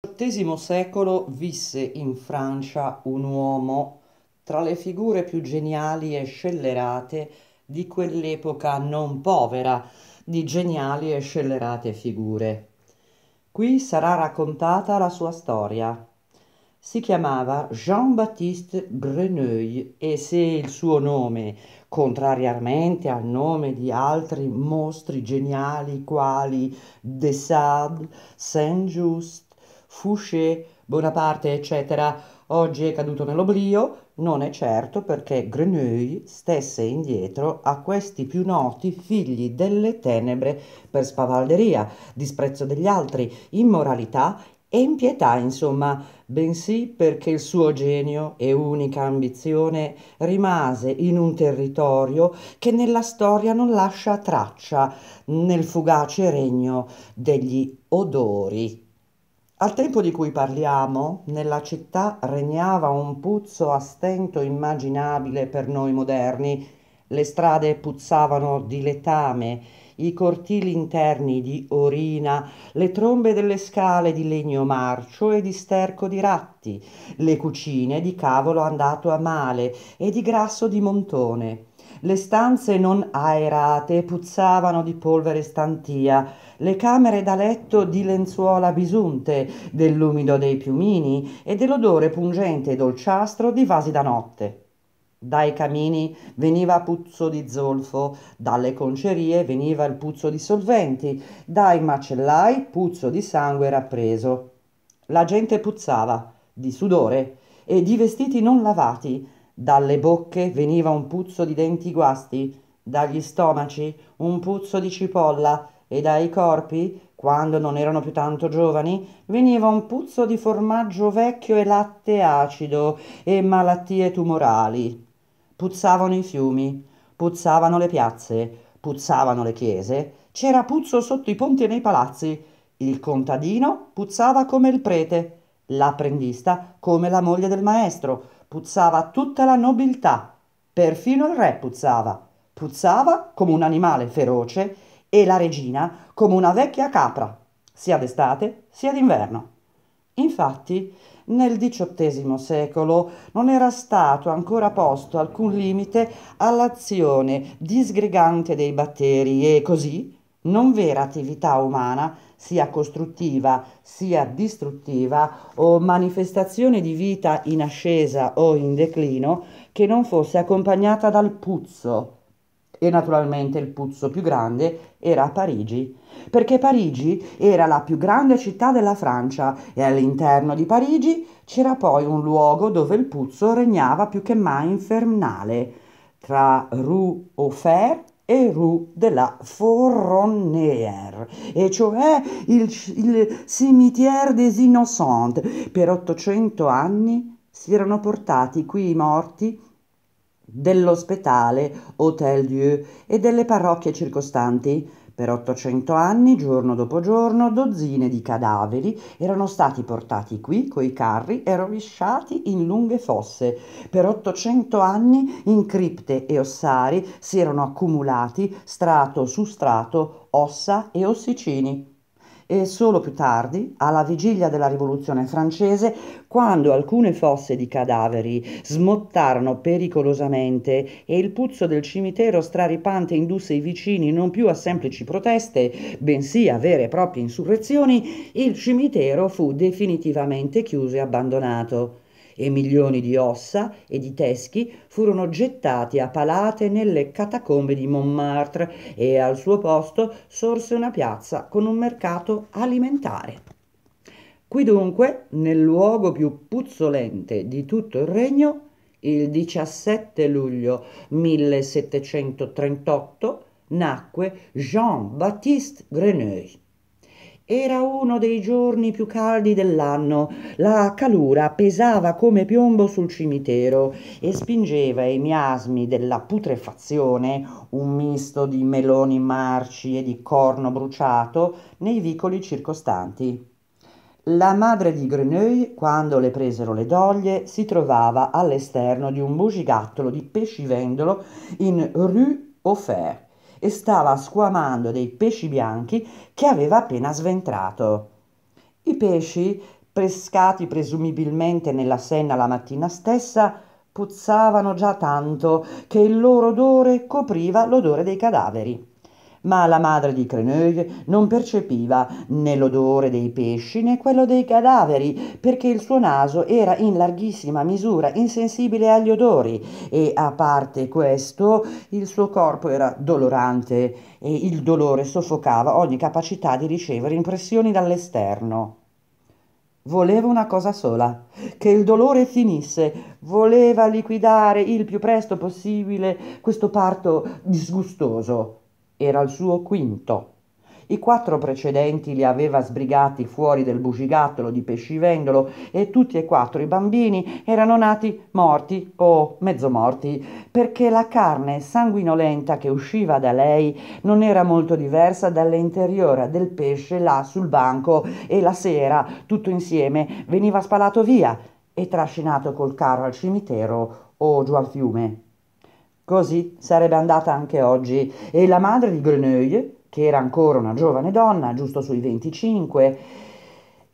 Nel XVIII secolo visse in Francia un uomo tra le figure più geniali e scellerate di quell'epoca non povera di geniali e scellerate figure. Qui sarà raccontata la sua storia. Si chiamava Jean-Baptiste Greneuil e se il suo nome, contrariamente al nome di altri mostri geniali quali De Sade, Saint-Just, Fouché, Bonaparte, eccetera, oggi è caduto nell'oblio? Non è certo perché Grenouille stesse indietro a questi più noti figli delle tenebre per spavalderia, disprezzo degli altri, immoralità e impietà, insomma, bensì perché il suo genio e unica ambizione rimase in un territorio che nella storia non lascia traccia nel fugace regno degli odori. Al tempo di cui parliamo, nella città regnava un puzzo a stento immaginabile per noi moderni. Le strade puzzavano di letame, i cortili interni di orina, le trombe delle scale di legno marcio e di sterco di ratti, le cucine di cavolo andato a male e di grasso di montone. Le stanze non aerate puzzavano di polvere stantia, le camere da letto di lenzuola bisunte, dell'umido dei piumini e dell'odore pungente e dolciastro di vasi da notte. Dai camini veniva puzzo di zolfo, dalle concerie veniva il puzzo di solventi, dai macellai puzzo di sangue rappreso. La gente puzzava di sudore e di vestiti non lavati, dalle bocche veniva un puzzo di denti guasti, dagli stomaci un puzzo di cipolla, e dai corpi, quando non erano più tanto giovani, veniva un puzzo di formaggio vecchio e latte acido e malattie tumorali. Puzzavano i fiumi, puzzavano le piazze, puzzavano le chiese, c'era puzzo sotto i ponti e nei palazzi. Il contadino puzzava come il prete, l'apprendista come la moglie del maestro, puzzava tutta la nobiltà, perfino il re puzzava, puzzava come un animale feroce e la regina come una vecchia capra, sia d'estate sia d'inverno. Infatti, nel XVIII secolo non era stato ancora posto alcun limite all'azione disgregante dei batteri e così non vera attività umana, sia costruttiva sia distruttiva, o manifestazione di vita in ascesa o in declino, che non fosse accompagnata dal puzzo, e naturalmente il puzzo più grande era a Parigi, perché Parigi era la più grande città della Francia e all'interno di Parigi c'era poi un luogo dove il puzzo regnava più che mai infernale, tra Rue au Fer e Rue de la Fourronnière, e cioè il, il Cimitière des Innocents. Per 800 anni si erano portati qui i morti dell'ospedale Hotel Dieu e delle parrocchie circostanti. Per 800 anni, giorno dopo giorno, dozzine di cadaveri erano stati portati qui coi carri e rovesciati in lunghe fosse. Per 800 anni in cripte e ossari si erano accumulati strato su strato ossa e ossicini e solo più tardi, alla vigilia della Rivoluzione francese, quando alcune fosse di cadaveri smottarono pericolosamente e il puzzo del cimitero straripante indusse i vicini non più a semplici proteste, bensì a vere e proprie insurrezioni, il cimitero fu definitivamente chiuso e abbandonato e milioni di ossa e di teschi furono gettati a palate nelle catacombe di Montmartre e al suo posto sorse una piazza con un mercato alimentare. Qui dunque, nel luogo più puzzolente di tutto il regno, il 17 luglio 1738 nacque Jean-Baptiste Grenouille era uno dei giorni più caldi dell'anno. La calura pesava come piombo sul cimitero e spingeva i miasmi della putrefazione, un misto di meloni marci e di corno bruciato, nei vicoli circostanti. La madre di Greneuil, quando le presero le doglie, si trovava all'esterno di un bugigattolo di pescivendolo in rue Offert e stava squamando dei pesci bianchi che aveva appena sventrato. I pesci, pescati presumibilmente nella Senna la mattina stessa, puzzavano già tanto che il loro odore copriva l'odore dei cadaveri ma la madre di Creneuil non percepiva né l'odore dei pesci né quello dei cadaveri, perché il suo naso era in larghissima misura insensibile agli odori e a parte questo il suo corpo era dolorante e il dolore soffocava ogni capacità di ricevere impressioni dall'esterno. Voleva una cosa sola, che il dolore finisse, voleva liquidare il più presto possibile questo parto disgustoso era il suo quinto. I quattro precedenti li aveva sbrigati fuori del bugigattolo di pescivendolo e tutti e quattro i bambini erano nati morti o mezzo morti, perché la carne sanguinolenta che usciva da lei non era molto diversa dall'interiore del pesce là sul banco e la sera, tutto insieme, veniva spalato via e trascinato col carro al cimitero o giù al fiume. Così sarebbe andata anche oggi e la madre di Grenouille, che era ancora una giovane donna, giusto sui 25,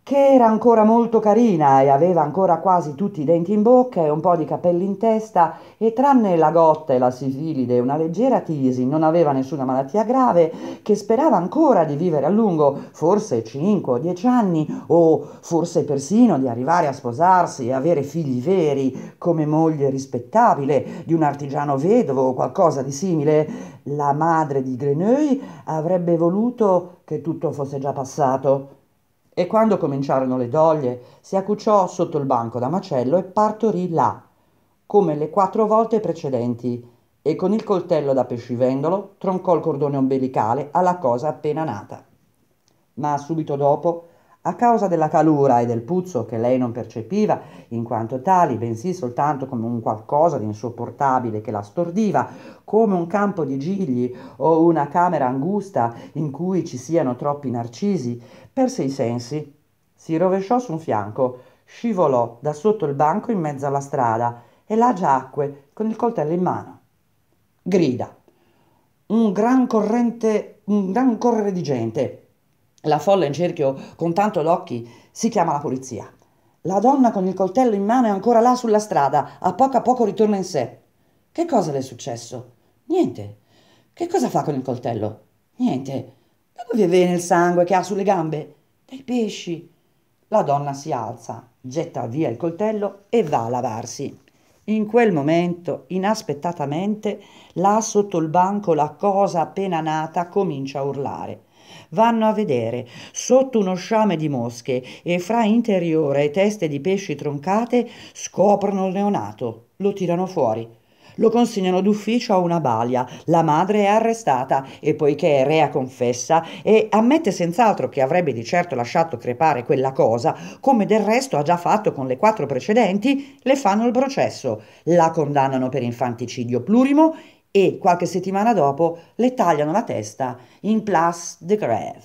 che era ancora molto carina e aveva ancora quasi tutti i denti in bocca e un po' di capelli in testa e tranne la gotta e la sifilide e una leggera tisi non aveva nessuna malattia grave che sperava ancora di vivere a lungo, forse 5 o 10 anni o forse persino di arrivare a sposarsi e avere figli veri come moglie rispettabile di un artigiano vedovo o qualcosa di simile. La madre di Greneuil avrebbe voluto che tutto fosse già passato e quando cominciarono le doglie, si accucciò sotto il banco da macello e partorì là, come le quattro volte precedenti, e con il coltello da pescivendolo troncò il cordone ombelicale alla cosa appena nata. Ma subito dopo, a causa della calura e del puzzo che lei non percepiva in quanto tali, bensì soltanto come un qualcosa di insopportabile che la stordiva, come un campo di gigli o una camera angusta in cui ci siano troppi narcisi, Perse i sensi, si rovesciò su un fianco, scivolò da sotto il banco in mezzo alla strada e là giacque con il coltello in mano. Grida. Un gran corrente, un gran correre di gente. La folla in cerchio con tanto d'occhi si chiama la polizia. La donna con il coltello in mano è ancora là sulla strada, a poco a poco ritorna in sé. Che cosa le è successo? Niente. Che cosa fa con il coltello? Niente. Da dove viene il sangue che ha sulle gambe? Dai pesci. La donna si alza, getta via il coltello e va a lavarsi. In quel momento, inaspettatamente, là sotto il banco la cosa appena nata comincia a urlare. Vanno a vedere, sotto uno sciame di mosche e fra interiore e teste di pesci troncate, scoprono il neonato, lo tirano fuori. Lo consegnano d'ufficio a una balia, la madre è arrestata e poiché è rea confessa e ammette senz'altro che avrebbe di certo lasciato crepare quella cosa, come del resto ha già fatto con le quattro precedenti, le fanno il processo, la condannano per infanticidio plurimo e qualche settimana dopo le tagliano la testa in Place de Grève.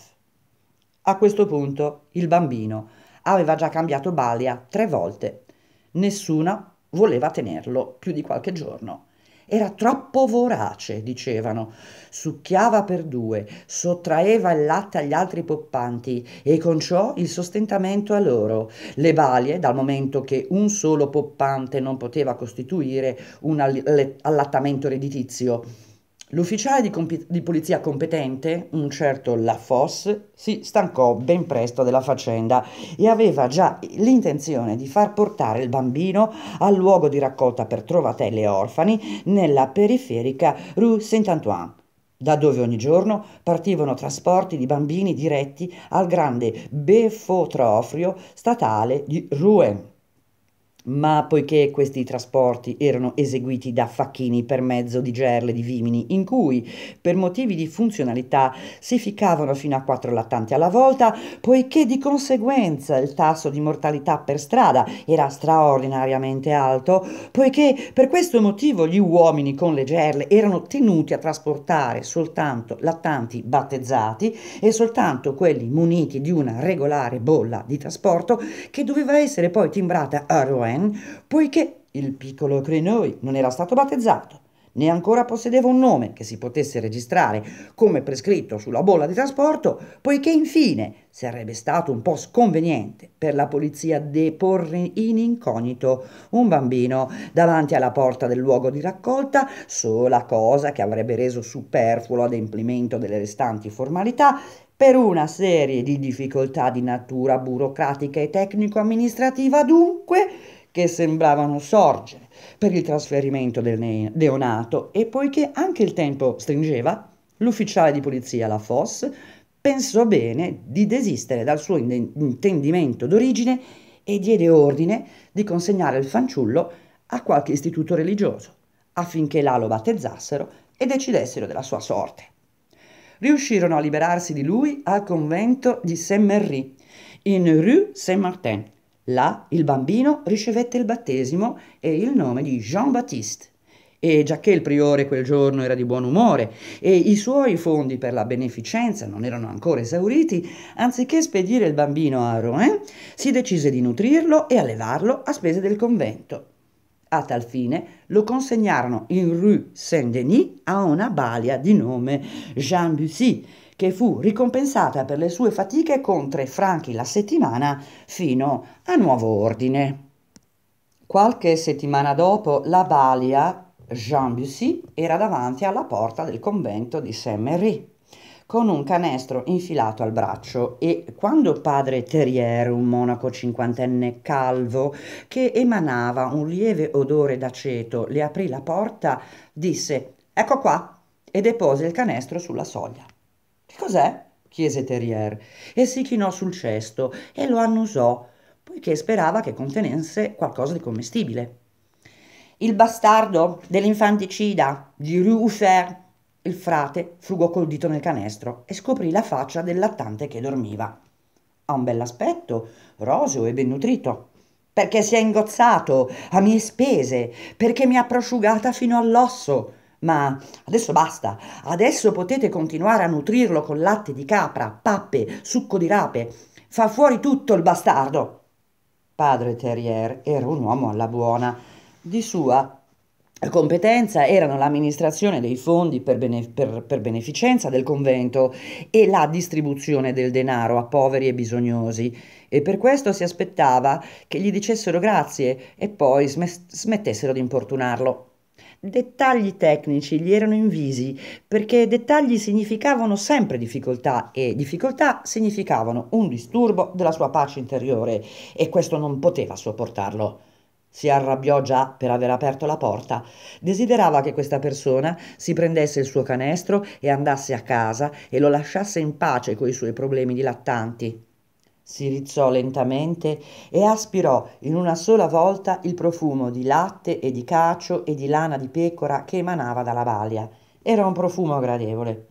A questo punto il bambino aveva già cambiato balia tre volte. Nessuna Voleva tenerlo più di qualche giorno. Era troppo vorace, dicevano. Succhiava per due, sottraeva il latte agli altri poppanti e con ciò il sostentamento a loro. Le balie, dal momento che un solo poppante non poteva costituire un allattamento redditizio, L'ufficiale di, compi- di, polizia competente, un certo Lafosse, si stancò ben presto della faccenda e aveva già l'intenzione di far portare il bambino al luogo di raccolta per trovatelle orfani nella periferica Rue Saint-Antoine, da dove ogni giorno partivano trasporti di bambini diretti al grande Befotro statale di Rouen ma poiché questi trasporti erano eseguiti da facchini per mezzo di gerle di vimini, in cui, per motivi di funzionalità, si ficcavano fino a quattro lattanti alla volta, poiché di conseguenza il tasso di mortalità per strada era straordinariamente alto, poiché per questo motivo gli uomini con le gerle erano tenuti a trasportare soltanto lattanti battezzati e soltanto quelli muniti di una regolare bolla di trasporto che doveva essere poi timbrata a Rouen saint poiché il piccolo Crenoy non era stato battezzato, né ancora possedeva un nome che si potesse registrare come prescritto sulla bolla di trasporto, poiché infine sarebbe stato un po' sconveniente per la polizia deporre in incognito un bambino davanti alla porta del luogo di raccolta, sola cosa che avrebbe reso superfluo l'adempimento delle restanti formalità per una serie di difficoltà di natura burocratica e tecnico-amministrativa dunque che sembravano sorgere per il trasferimento del neonato e poiché anche il tempo stringeva, l'ufficiale di polizia, la Fosse pensò bene di desistere dal suo intendimento d'origine e diede ordine di consegnare il fanciullo a qualche istituto religioso affinché là lo battezzassero e decidessero della sua sorte. Riuscirono a liberarsi di lui al convento di Saint-Merry, in rue Saint-Martin, Là il bambino ricevette il battesimo e il nome di Jean-Baptiste. E giacché il priore quel giorno era di buon umore e i suoi fondi per la beneficenza non erano ancora esauriti, anziché spedire il bambino a Rouen, si decise di nutrirlo e allevarlo a spese del convento. A tal fine lo consegnarono in rue Saint-Denis a una balia di nome Jean Bussy, che fu ricompensata per le sue fatiche con tre franchi la settimana fino a nuovo ordine. Qualche settimana dopo, la balia Jean Bussy era davanti alla porta del convento di saint marie con un canestro infilato al braccio e quando padre Terrier, un monaco cinquantenne calvo che emanava un lieve odore d'aceto, le aprì la porta, disse "Ecco qua" e depose il canestro sulla soglia. Cos'è? chiese Terrier e si chinò sul cesto e lo annusò, poiché sperava che contenesse qualcosa di commestibile. Il bastardo dell'infanticida di Rue Il frate frugò col dito nel canestro e scoprì la faccia del lattante che dormiva. Ha un bell'aspetto, roseo e ben nutrito. Perché si è ingozzato a mie spese, perché mi ha prosciugata fino all'osso ma adesso basta, adesso potete continuare a nutrirlo con latte di capra, pappe, succo di rape, fa fuori tutto il bastardo. Padre Terrier era un uomo alla buona, di sua competenza erano l'amministrazione dei fondi per, bene, per, per, beneficenza del convento e la distribuzione del denaro a poveri e bisognosi e per questo si aspettava che gli dicessero grazie e poi smettessero di importunarlo. Dettagli tecnici gli erano invisi perché dettagli significavano sempre difficoltà e difficoltà significavano un disturbo della sua pace interiore e questo non poteva sopportarlo. Si arrabbiò già per aver aperto la porta. Desiderava che questa persona si prendesse il suo canestro e andasse a casa e lo lasciasse in pace coi suoi problemi dilattanti si rizzò lentamente e aspirò in una sola volta il profumo di latte e di cacio e di lana di pecora che emanava dalla balia. Era un profumo gradevole.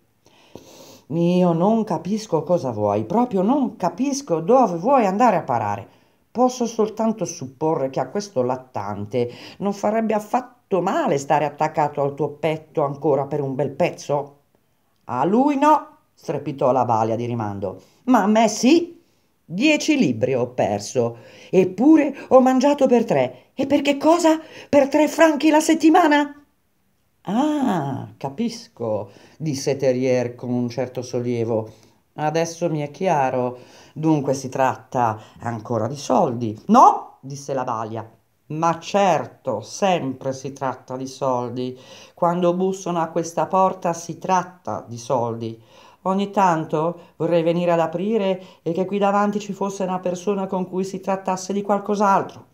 Io non capisco cosa vuoi, proprio non capisco dove vuoi andare a parare. Posso soltanto supporre che a questo lattante non farebbe affatto male stare attaccato al tuo petto ancora per un bel pezzo. A lui no, strepitò la balia di rimando. Ma a me sì, Dieci libri ho perso, eppure ho mangiato per tre. E per che cosa? Per tre franchi la settimana? Ah, capisco, disse Terrier con un certo sollievo. Adesso mi è chiaro. Dunque si tratta ancora di soldi. No, disse la balia. Ma certo, sempre si tratta di soldi. Quando bussano a questa porta si tratta di soldi. Ogni tanto vorrei venire ad aprire e che qui davanti ci fosse una persona con cui si trattasse di qualcos'altro.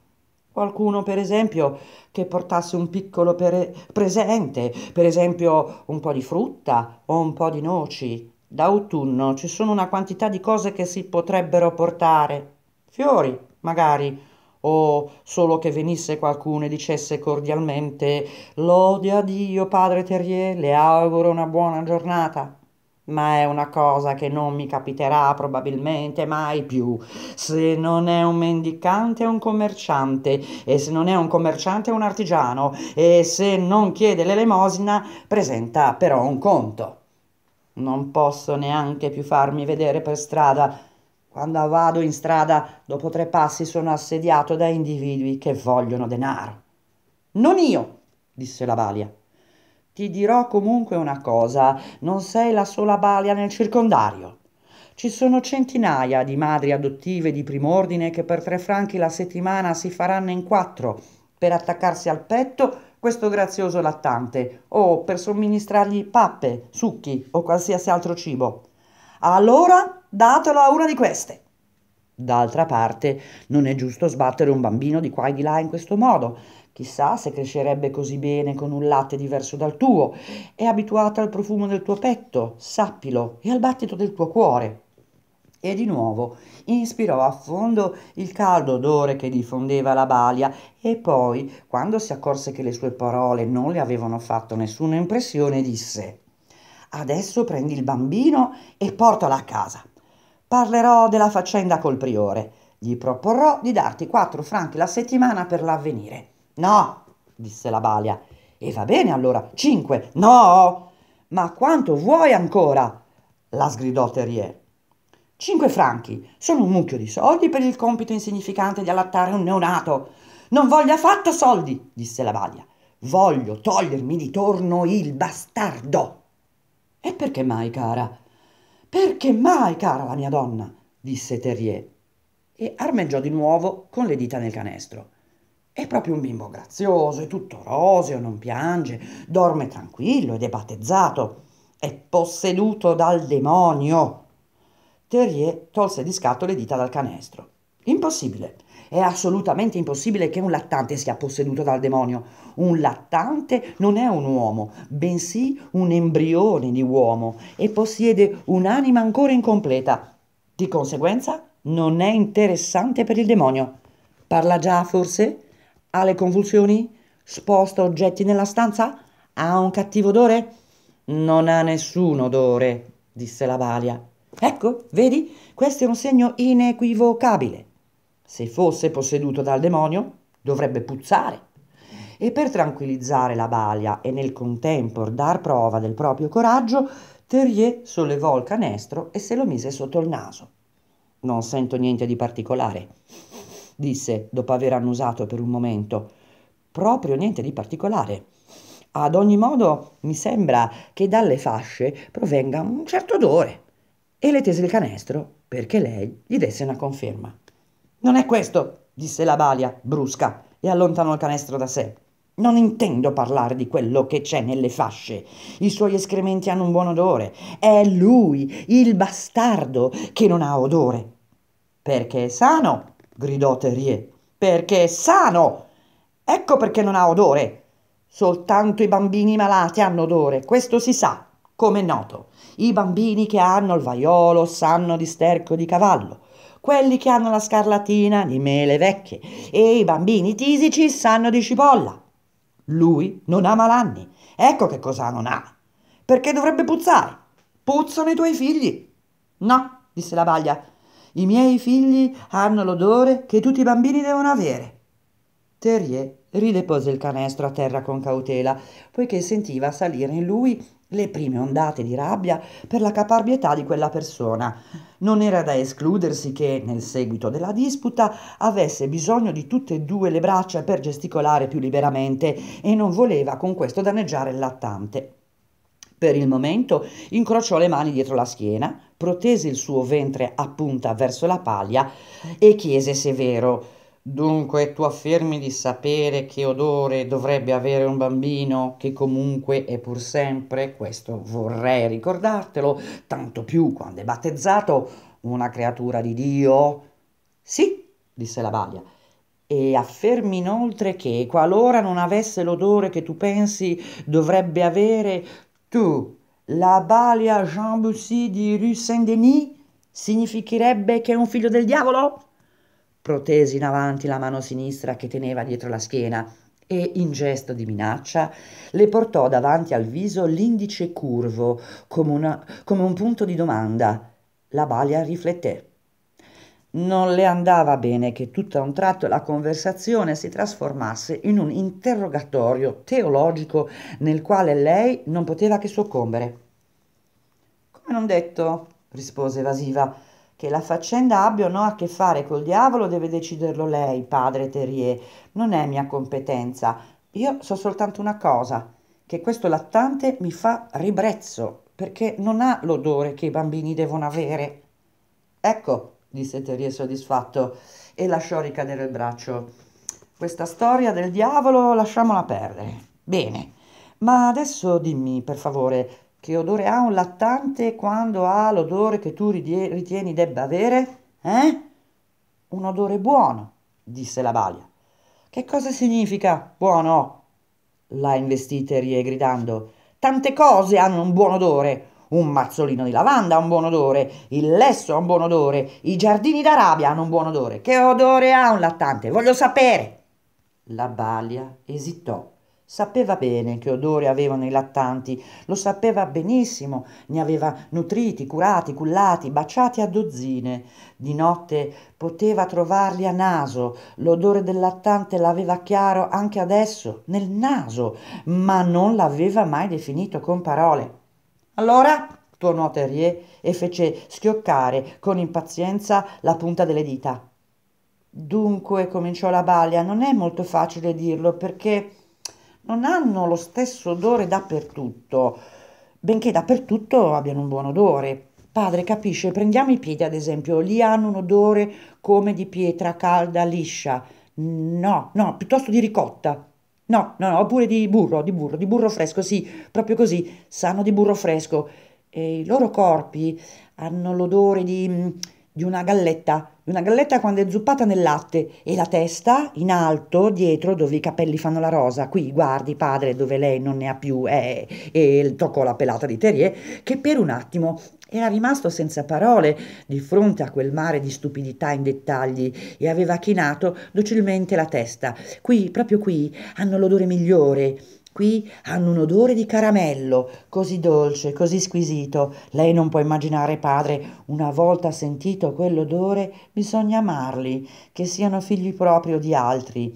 Qualcuno, per esempio, che portasse un piccolo pre- presente, per esempio un po' di frutta o un po' di noci. Da autunno ci sono una quantità di cose che si potrebbero portare. Fiori, magari, o solo che venisse qualcuno e dicesse cordialmente Lode a Dio, padre Terrier, le auguro una buona giornata ma è una cosa che non mi capiterà probabilmente mai più. Se non è un mendicante è un commerciante, e se non è un commerciante è un artigiano, e se non chiede l'elemosina presenta però un conto. Non posso neanche più farmi vedere per strada. Quando vado in strada, dopo tre passi sono assediato da individui che vogliono denaro. Non io, disse la balia. Ti dirò comunque una cosa, non sei la sola balia nel circondario. Ci sono centinaia di madri adottive di prim'ordine che per tre franchi la settimana si faranno in quattro per attaccarsi al petto questo grazioso lattante o per somministrargli pappe, succhi o qualsiasi altro cibo. Allora datelo a una di queste. D'altra parte, non è giusto sbattere un bambino di qua e di là in questo modo, Chissà se crescerebbe così bene con un latte diverso dal tuo. È abituata al profumo del tuo petto, sappilo, e al battito del tuo cuore. E di nuovo inspirò a fondo il caldo odore che diffondeva la balia e poi, quando si accorse che le sue parole non le avevano fatto nessuna impressione, disse Adesso prendi il bambino e portalo a casa. Parlerò della faccenda col priore. Gli proporrò di darti quattro franchi la settimana per l'avvenire. No, disse la balia. E va bene allora, cinque. No, ma quanto vuoi ancora? la sgridò Terrier. Cinque franchi sono un mucchio di soldi per il compito insignificante di allattare un neonato. Non voglio affatto soldi, disse la balia. Voglio togliermi di torno il bastardo. E perché mai, cara? Perché mai, cara la mia donna? disse Terrier e armeggiò di nuovo con le dita nel canestro. È proprio un bimbo grazioso, è tutto roseo, non piange, dorme tranquillo ed è battezzato. È posseduto dal demonio. Terrier tolse di scatto le dita dal canestro. Impossibile. È assolutamente impossibile che un lattante sia posseduto dal demonio. Un lattante non è un uomo, bensì un embrione di uomo e possiede un'anima ancora incompleta. Di conseguenza non è interessante per il demonio. Parla già, forse? Ha le convulsioni? Sposta oggetti nella stanza? Ha un cattivo odore? Non ha nessun odore, disse la balia. Ecco, vedi, questo è un segno inequivocabile. Se fosse posseduto dal demonio, dovrebbe puzzare. E per tranquillizzare la balia e nel contempo dar prova del proprio coraggio, Terrier sollevò il canestro e se lo mise sotto il naso. Non sento niente di particolare disse, dopo aver annusato per un momento. Proprio niente di particolare. Ad ogni modo, mi sembra che dalle fasce provenga un certo odore. E le tese il canestro perché lei gli desse una conferma. Non è questo, disse la balia, brusca, e allontanò il canestro da sé. Non intendo parlare di quello che c'è nelle fasce. I suoi escrementi hanno un buon odore. È lui, il bastardo, che non ha odore. Perché è sano, gridò Terrier, perché è sano. Ecco perché non ha odore. Soltanto i bambini malati hanno odore, questo si sa, come è noto. I bambini che hanno il vaiolo sanno di sterco di cavallo, quelli che hanno la scarlatina di mele vecchie e i bambini tisici sanno di cipolla. Lui non ha malanni, ecco che cosa non ha. Perché dovrebbe puzzare? Puzzano i tuoi figli. No, disse la baglia, i miei figli hanno l'odore che tutti i bambini devono avere. Terrier ridepose il canestro a terra con cautela, poiché sentiva salire in lui le prime ondate di rabbia per la caparbietà di quella persona. Non era da escludersi che, nel seguito della disputa, avesse bisogno di tutte e due le braccia per gesticolare più liberamente e non voleva con questo danneggiare il lattante. Per il momento incrociò le mani dietro la schiena, protese il suo ventre a punta verso la paglia e chiese severo Dunque tu affermi di sapere che odore dovrebbe avere un bambino che comunque è pur sempre, questo vorrei ricordartelo, tanto più quando è battezzato, una creatura di Dio? Sì, disse la balia. E affermi inoltre che, qualora non avesse l'odore che tu pensi dovrebbe avere, tu, la balia Jean Bussy di Rue Saint-Denis significherebbe che è un figlio del diavolo? Protesi in avanti la mano sinistra che teneva dietro la schiena e, in gesto di minaccia, le portò davanti al viso l'indice curvo come, una, come un punto di domanda. La balia rifletté. Non le andava bene che tutto a un tratto la conversazione si trasformasse in un interrogatorio teologico nel quale lei non poteva che soccombere. Come non detto, rispose Evasiva, che la faccenda abbia o no a che fare col diavolo deve deciderlo lei, padre Terrier. Non è mia competenza. Io so soltanto una cosa, che questo lattante mi fa ribrezzo, perché non ha l'odore che i bambini devono avere. Ecco, disse Terie soddisfatto e lasciò ricadere il braccio. Questa storia del diavolo lasciamola perdere. Bene, ma adesso dimmi per favore che odore ha un lattante quando ha l'odore che tu ritieni debba avere? Eh? Un odore buono, disse la balia. Che cosa significa buono? La investì Terie gridando. Tante cose hanno un buon odore un mazzolino di lavanda ha un buon odore, il lesso ha un buon odore, i giardini d'Arabia hanno un buon odore. Che odore ha un lattante? Voglio sapere! La balia esitò. Sapeva bene che odore avevano i lattanti, lo sapeva benissimo, ne aveva nutriti, curati, cullati, baciati a dozzine. Di notte poteva trovarli a naso, l'odore del lattante l'aveva chiaro anche adesso, nel naso, ma non l'aveva mai definito con parole. Allora tuonò Terrier e fece schioccare con impazienza la punta delle dita. Dunque, cominciò la balia, non è molto facile dirlo perché non hanno lo stesso odore dappertutto, benché dappertutto abbiano un buon odore. Padre, capisce, prendiamo i piedi ad esempio, lì hanno un odore come di pietra calda liscia. No, no, piuttosto di ricotta. No, no, no, oppure di burro, di burro, di burro fresco, sì, proprio così, sanno di burro fresco. E I loro corpi hanno l'odore di, di una galletta una galletta quando è zuppata nel latte e la testa in alto dietro dove i capelli fanno la rosa. Qui guardi padre dove lei non ne ha più eh, e toccò la pelata di Terrier che per un attimo era rimasto senza parole di fronte a quel mare di stupidità in dettagli e aveva chinato docilmente la testa. Qui, proprio qui, hanno l'odore migliore Qui hanno un odore di caramello, così dolce, così squisito. Lei non può immaginare, padre, una volta sentito quell'odore, bisogna amarli, che siano figli proprio di altri,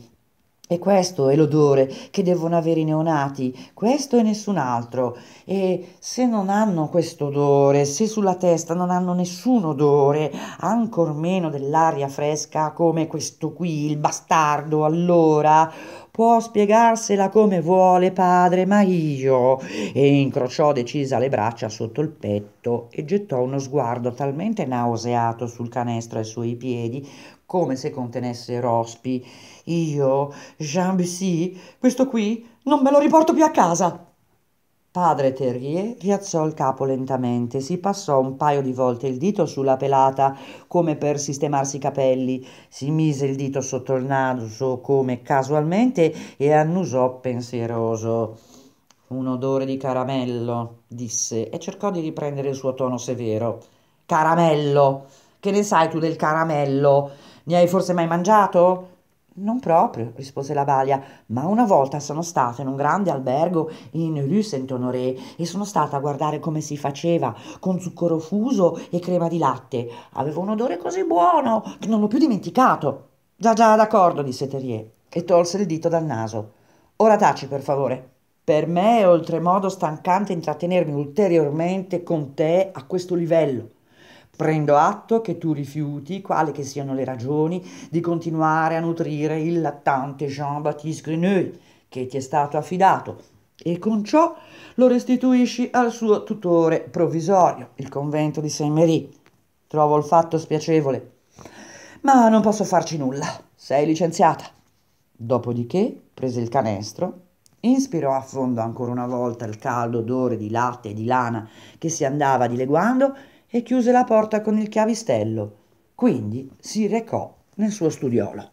e questo è l'odore che devono avere i neonati, questo e nessun altro. E se non hanno questo odore, se sulla testa non hanno nessun odore, ancor meno dell'aria fresca come questo qui, il bastardo, allora Può spiegarsela come vuole, padre, ma io. E incrociò decisa le braccia sotto il petto e gettò uno sguardo talmente nauseato sul canestro ai suoi piedi come se contenesse rospi. Io, Jean Bussy, questo qui non me lo riporto più a casa. Padre Terrier rialzò il capo lentamente, si passò un paio di volte il dito sulla pelata come per sistemarsi i capelli, si mise il dito sotto il naso come casualmente e annusò pensieroso. Un odore di caramello, disse, e cercò di riprendere il suo tono severo. Caramello! Che ne sai tu del caramello? Ne hai forse mai mangiato? Non proprio, rispose la balia, ma una volta sono stata in un grande albergo in Rue Saint-Honoré e sono stata a guardare come si faceva, con zucchero fuso e crema di latte. Aveva un odore così buono che non l'ho più dimenticato. Già, già, d'accordo, disse Terrier e tolse il dito dal naso. Ora taci, per favore. Per me è oltremodo stancante intrattenermi ulteriormente con te a questo livello. Prendo atto che tu rifiuti, quali che siano le ragioni, di continuare a nutrire il lattante Jean-Baptiste Grenouille che ti è stato affidato e con ciò lo restituisci al suo tutore provvisorio, il convento di saint marie Trovo il fatto spiacevole, ma non posso farci nulla, sei licenziata. Dopodiché prese il canestro, inspirò a fondo ancora una volta il caldo odore di latte e di lana che si andava dileguando e chiuse la porta con il chiavistello. Quindi si recò nel suo studiolo.